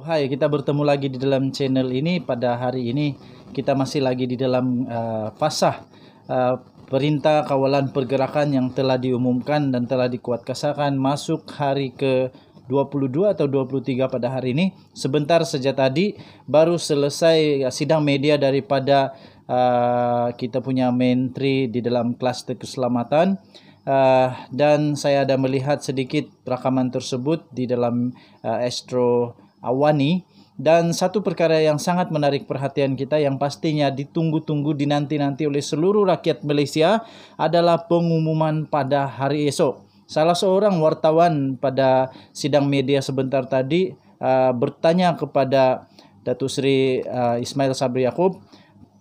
Hai, kita bertemu lagi di dalam channel ini pada hari ini kita masih lagi di dalam uh, eh, pasah uh, eh, perintah kawalan pergerakan yang telah diumumkan dan telah dikuatkasakan masuk hari ke 22 atau 23 pada hari ini. Sebentar saja tadi baru selesai sidang media daripada uh, kita punya menteri di dalam kluster keselamatan. Uh, dan saya ada melihat sedikit rekaman tersebut di dalam uh, Astro Awani dan satu perkara yang sangat menarik perhatian kita yang pastinya ditunggu-tunggu dinanti-nanti oleh seluruh rakyat Malaysia adalah pengumuman pada hari esok. Salah seorang wartawan pada sidang media sebentar tadi uh, bertanya kepada Datu Sri uh, Ismail Sabri Yaakob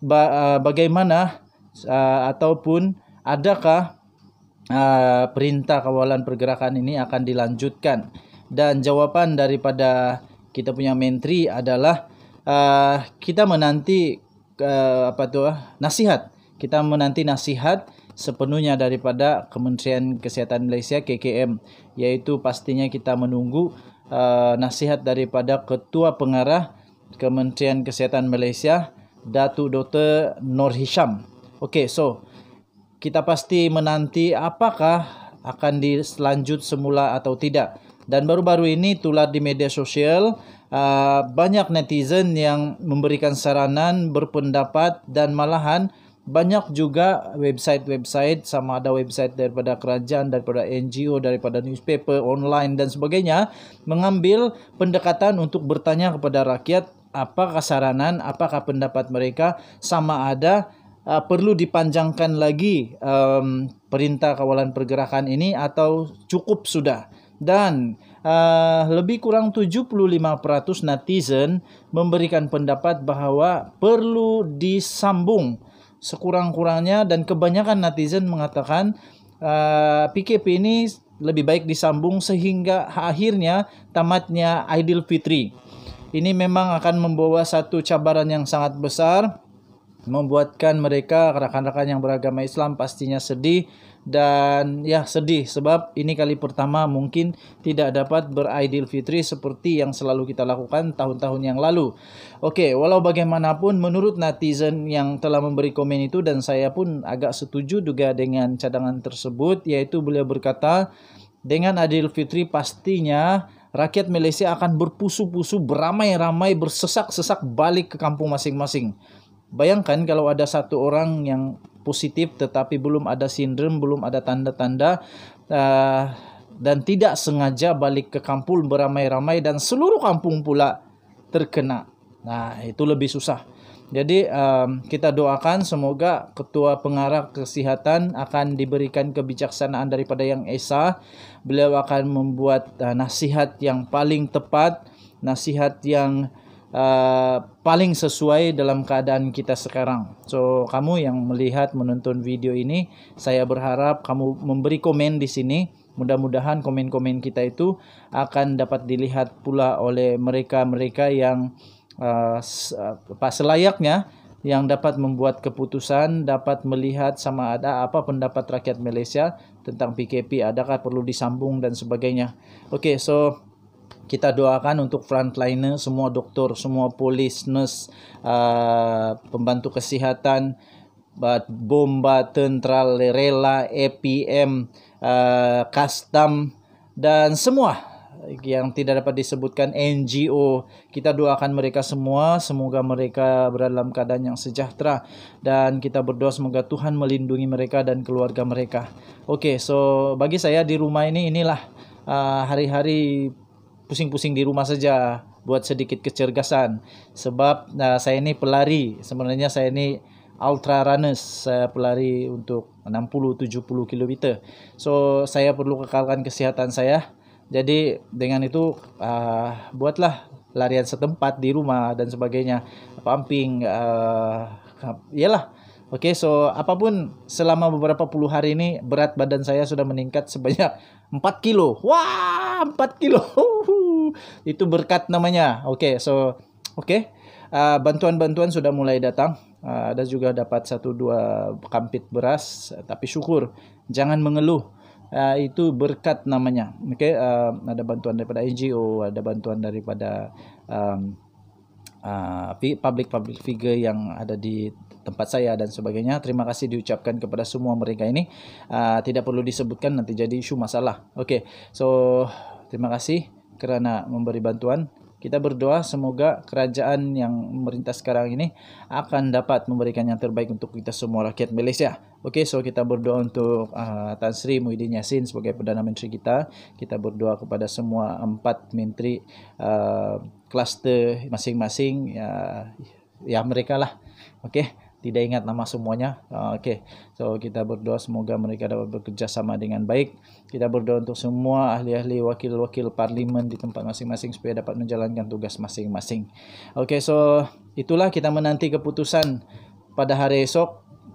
ba uh, bagaimana uh, ataupun adakah uh, perintah kawalan pergerakan ini akan dilanjutkan dan jawaban daripada kita punya menteri adalah uh, kita menanti uh, apa tuh ah, nasihat kita menanti nasihat sepenuhnya daripada Kementerian Kesehatan Malaysia KKM yaitu pastinya kita menunggu uh, nasihat daripada Ketua Pengarah Kementerian Kesehatan Malaysia Datu Dr Nur Hisham. so kita pasti menanti apakah akan dilanjut semula atau tidak dan baru-baru ini tular di media sosial uh, banyak netizen yang memberikan saranan, berpendapat dan malahan banyak juga website-website sama ada website daripada kerajaan, daripada NGO, daripada newspaper, online dan sebagainya mengambil pendekatan untuk bertanya kepada rakyat apa kesaranan, apakah pendapat mereka sama ada uh, perlu dipanjangkan lagi um, perintah kawalan pergerakan ini atau cukup sudah dan uh, lebih kurang 75% netizen memberikan pendapat bahwa perlu disambung sekurang-kurangnya dan kebanyakan netizen mengatakan uh, eh, PKP ini lebih baik disambung sehingga akhirnya tamatnya Idul Fitri. Ini memang akan membawa satu cabaran yang sangat besar membuatkan mereka rekan-rekan yang beragama Islam pastinya sedih dan ya sedih sebab ini kali pertama mungkin tidak dapat beraidil fitri seperti yang selalu kita lakukan tahun-tahun yang lalu. Oke, walau bagaimanapun menurut netizen yang telah memberi komen itu dan saya pun agak setuju juga dengan cadangan tersebut yaitu beliau berkata dengan adil fitri pastinya rakyat Malaysia akan berpusu-pusu beramai-ramai bersesak-sesak balik ke kampung masing-masing. Bayangkan kalau ada satu orang yang positif tetapi belum ada sindrom, belum ada tanda-tanda uh, dan tidak sengaja balik ke kampung beramai-ramai dan seluruh kampung pula terkena. Nah, itu lebih susah. Jadi um, kita doakan semoga ketua pengarah kesehatan akan diberikan kebijaksanaan daripada yang esa. Beliau akan membuat uh, nasihat yang paling tepat, nasihat yang uh, paling sesuai dalam keadaan kita sekarang. So, kamu yang melihat menonton video ini, saya berharap kamu memberi komen di sini. Mudah-mudahan komen-komen kita itu akan dapat dilihat pula oleh mereka-mereka yang uh, selayaknya yang dapat membuat keputusan, dapat melihat sama ada apa pendapat rakyat Malaysia tentang PKP, adakah perlu disambung dan sebagainya. Oke, okay, so kita doakan untuk frontliner semua dokter semua polis nurse uh, pembantu kesihatan bomba tentera, rela EPM uh, custom dan semua yang tidak dapat disebutkan NGO. Kita doakan mereka semua, semoga mereka berada dalam keadaan yang sejahtera dan kita berdoa semoga Tuhan melindungi mereka dan keluarga mereka. Oke, okay, so bagi saya di rumah ini inilah uh, hari-hari uh, hari -hari pusing-pusing di rumah saja buat sedikit kecergasan sebab nah, saya ini pelari sebenarnya saya ini ultra runners saya pelari untuk 60 70 km so saya perlu kekalkan kesehatan saya jadi dengan itu uh, buatlah larian setempat di rumah dan sebagainya pumping uh, iyalah Oke, okay, so apapun selama beberapa puluh hari ini berat badan saya sudah meningkat sebanyak 4 kilo. Wah, 4 kilo. itu berkat namanya oke okay, so oke okay. uh, bantuan-bantuan sudah mulai datang uh, ah, ada juga dapat satu dua kampit beras tapi syukur jangan mengeluh uh, itu berkat namanya. Oke, okay? uh, ada bantuan daripada NGO, ada bantuan daripada um, uh, ah, public public figure yang ada di tempat saya dan sebagainya. Terima kasih diucapkan kepada semua mereka ini. Uh, tidak perlu disebutkan nanti jadi isu masalah. Oke, okay. so terima kasih. kerana memberi bantuan. Kita berdoa semoga kerajaan yang memerintah sekarang ini akan dapat memberikan yang terbaik untuk kita semua rakyat Malaysia. Okey, so kita berdoa untuk uh, Tan Sri Muhyiddin Yassin sebagai Perdana Menteri kita. Kita berdoa kepada semua empat menteri ah, kluster uh, masing-masing uh, ah, yang mereka lah. Okey. tidak ingat nama semuanya. Ah, oke, okay. so kita berdoa semoga mereka dapat bekerja sama dengan baik. Kita berdoa untuk semua ahli-ahli wakil-wakil parlimen di tempat masing-masing supaya dapat menjalankan tugas masing-masing. Oke, okay, so itulah kita menanti keputusan pada hari esok.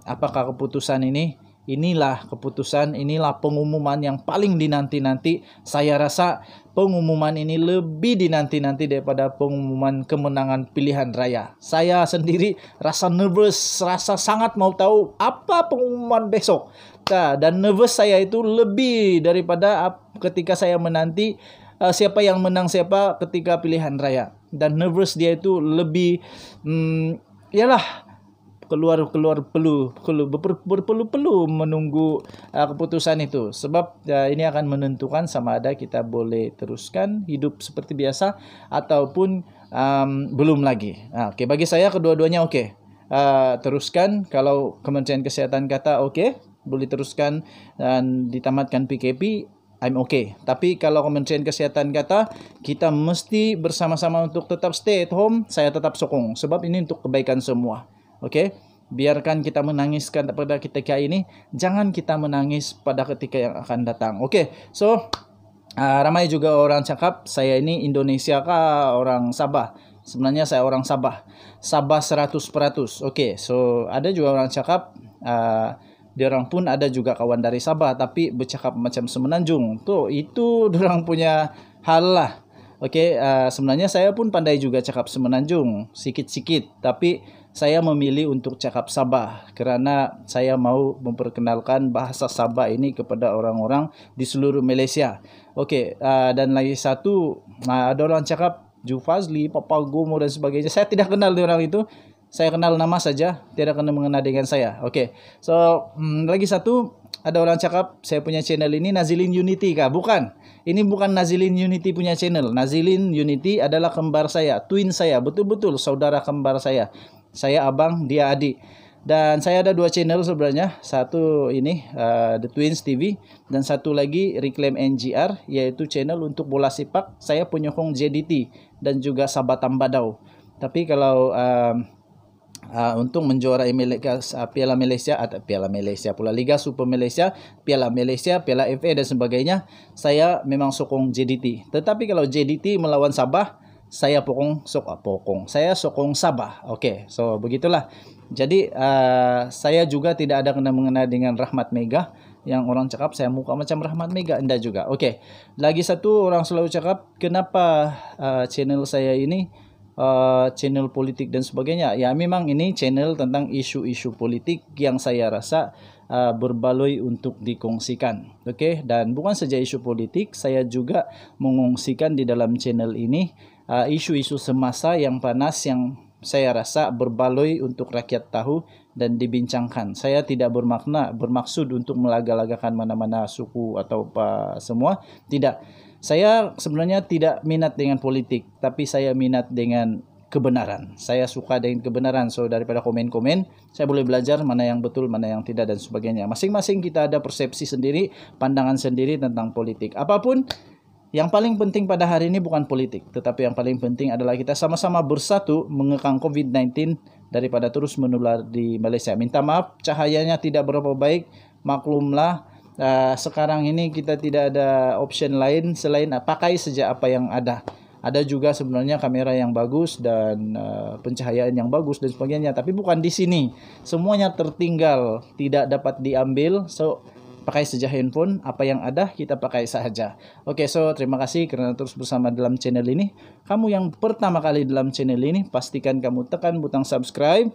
Apakah keputusan ini? Inilah keputusan, inilah pengumuman yang paling dinanti-nanti. Saya rasa pengumuman ini lebih dinanti-nanti daripada pengumuman kemenangan pilihan raya. Saya sendiri rasa nervous, rasa sangat mau tahu apa pengumuman besok. Nah, dan nervous saya itu lebih daripada ketika saya menanti uh, siapa yang menang siapa ketika pilihan raya. Dan nervous dia itu lebih, hmm, yalah keluar keluar pelu pelu ber, berpelu pelu menunggu uh, keputusan itu sebab uh, ini akan menentukan sama ada kita boleh teruskan hidup seperti biasa ataupun um, belum lagi nah, oke okay. bagi saya kedua-duanya oke okay. uh, teruskan kalau Kementerian Kesehatan kata oke okay, boleh teruskan dan ditamatkan PKP I'm okay. Tapi kalau Kementerian Kesehatan kata kita mesti bersama-sama untuk tetap stay at home, saya tetap sokong sebab ini untuk kebaikan semua. Oke, biarkan kita menangiskan pada ketika ini, jangan kita menangis pada ketika yang akan datang. Oke, so uh, ramai juga orang cakap saya ini Indonesia kah orang Sabah. Sebenarnya saya orang Sabah. Sabah 100%. Oke, okay, so ada juga orang cakap uh, dia orang pun ada juga kawan dari Sabah tapi bercakap macam semenanjung. Tuh, itu orang punya hal lah. Oke, okay, uh, eh, sebenarnya saya pun pandai juga cakap Semenanjung, sikit-sikit, tapi saya memilih untuk cakap Sabah karena saya mau memperkenalkan bahasa Sabah ini kepada orang-orang di seluruh Malaysia. Oke, okay, uh, eh, dan lagi satu, uh, ada orang cakap Jufazli, Papa Gomo dan sebagainya. Saya tidak kenal orang itu, saya kenal nama saja, tidak akan mengenal dengan saya. Oke, okay. so hmm, lagi satu ada orang cakap saya punya channel ini Nazilin Unity kah? Bukan, ini bukan Nazilin Unity punya channel. Nazilin Unity adalah kembar saya, twin saya, betul-betul saudara kembar saya. Saya abang, dia adik. Dan saya ada dua channel sebenarnya, satu ini uh, The Twins TV dan satu lagi Reclaim NGR yaitu channel untuk bola sepak. Saya penyokong JDT dan juga Sabatam Badau. Tapi kalau uh, uh, untuk menjuarai Malaysia, uh, Piala Malaysia atau Piala Malaysia pula Liga Super Malaysia, Piala Malaysia, Piala FA dan sebagainya, saya memang sokong JDT. Tetapi kalau JDT melawan Sabah, saya pokong sok pokong. Saya sokong Sabah. Oke, so begitulah. Jadi uh, saya juga tidak ada kena mengena dengan Rahmat Mega yang orang cakap saya muka macam Rahmat Mega anda juga. Oke. Lagi satu orang selalu cakap kenapa uh, channel saya ini uh, channel politik dan sebagainya. Ya memang ini channel tentang isu-isu politik yang saya rasa uh, berbaloi untuk dikongsikan. Oke, okay? dan bukan saja isu politik, saya juga mengungsikan di dalam channel ini eh, isu-isu uh, isu -isu semasa yang panas yang saya rasa berbaloi untuk rakyat tahu dan dibincangkan. Saya tidak bermakna bermaksud untuk melaga-lagakan mana-mana suku atau apa semua, tidak. Saya sebenarnya tidak minat dengan politik, tapi saya minat dengan kebenaran. Saya suka dengan kebenaran. So daripada komen-komen, saya boleh belajar mana yang betul, mana yang tidak dan sebagainya. Masing-masing kita ada persepsi sendiri, pandangan sendiri tentang politik. Apapun yang paling penting pada hari ini bukan politik, tetapi yang paling penting adalah kita sama-sama bersatu mengekang COVID-19 daripada terus menular di Malaysia. Minta maaf, cahayanya tidak berapa baik, maklumlah. Uh, sekarang ini kita tidak ada option lain selain uh, pakai saja apa yang ada. Ada juga sebenarnya kamera yang bagus dan uh, pencahayaan yang bagus dan sebagainya, tapi bukan di sini. Semuanya tertinggal, tidak dapat diambil. So pakai saja handphone apa yang ada kita pakai saja oke okay, so terima kasih karena terus bersama dalam channel ini kamu yang pertama kali dalam channel ini pastikan kamu tekan butang subscribe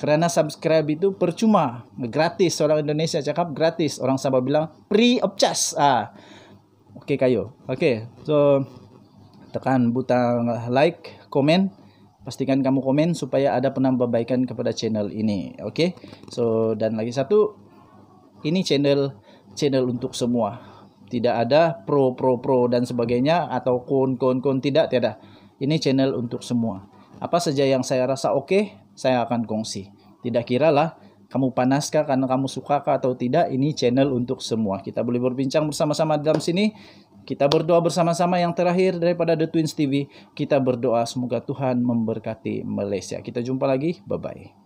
karena subscribe itu percuma gratis orang Indonesia cakap gratis orang Sabah bilang free of charge ah oke okay, kayo oke okay, so tekan butang like comment pastikan kamu komen supaya ada penambahbaikan kepada channel ini oke okay? so dan lagi satu ini channel channel untuk semua. Tidak ada pro pro pro dan sebagainya atau kon kon kon tidak tidak. Ini channel untuk semua. Apa saja yang saya rasa oke, okay, saya akan kongsi. Tidak kiralah kamu panaskah karena kamu sukakah atau tidak, ini channel untuk semua. Kita boleh berbincang bersama-sama dalam sini. Kita berdoa bersama-sama yang terakhir daripada The Twins TV. Kita berdoa semoga Tuhan memberkati Malaysia. Kita jumpa lagi. Bye-bye.